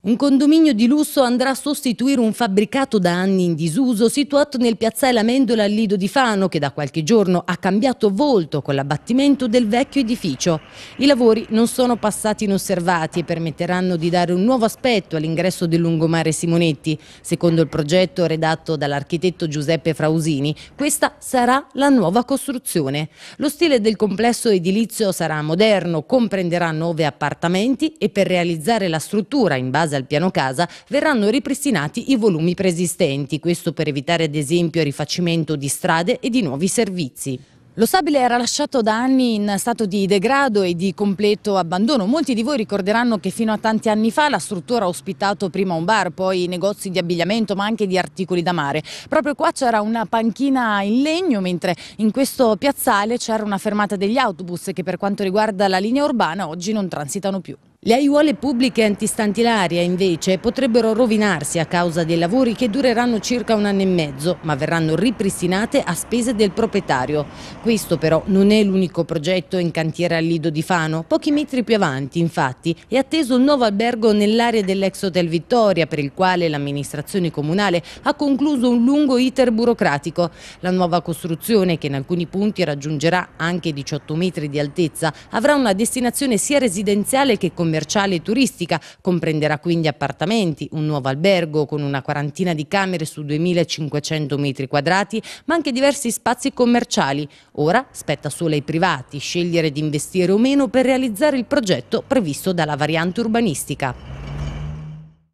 Un condominio di lusso andrà a sostituire un fabbricato da anni in disuso situato nel piazzale Amendola al Lido di Fano che da qualche giorno ha cambiato volto con l'abbattimento del vecchio edificio. I lavori non sono passati inosservati e permetteranno di dare un nuovo aspetto all'ingresso del lungomare Simonetti. Secondo il progetto redatto dall'architetto Giuseppe Frausini, questa sarà la nuova costruzione. Lo stile del complesso edilizio sarà moderno, comprenderà nove appartamenti e per realizzare la struttura in base base al piano casa verranno ripristinati i volumi preesistenti, questo per evitare ad esempio il rifacimento di strade e di nuovi servizi. Lo stabile era lasciato da anni in stato di degrado e di completo abbandono. Molti di voi ricorderanno che fino a tanti anni fa la struttura ha ospitato prima un bar, poi negozi di abbigliamento ma anche di articoli da mare. Proprio qua c'era una panchina in legno, mentre in questo piazzale c'era una fermata degli autobus che per quanto riguarda la linea urbana oggi non transitano più. Le aiuole pubbliche antistantilaria invece potrebbero rovinarsi a causa dei lavori che dureranno circa un anno e mezzo, ma verranno ripristinate a spese del proprietario. Questo però non è l'unico progetto in cantiere al Lido di Fano. Pochi metri più avanti, infatti, è atteso un nuovo albergo nell'area dell'ex Hotel Vittoria, per il quale l'amministrazione comunale ha concluso un lungo iter burocratico. La nuova costruzione, che in alcuni punti raggiungerà anche 18 metri di altezza, avrà una destinazione sia residenziale che commerciale commerciale e turistica, comprenderà quindi appartamenti, un nuovo albergo con una quarantina di camere su 2500 metri quadrati, ma anche diversi spazi commerciali. Ora spetta solo ai privati scegliere di investire o meno per realizzare il progetto previsto dalla variante urbanistica.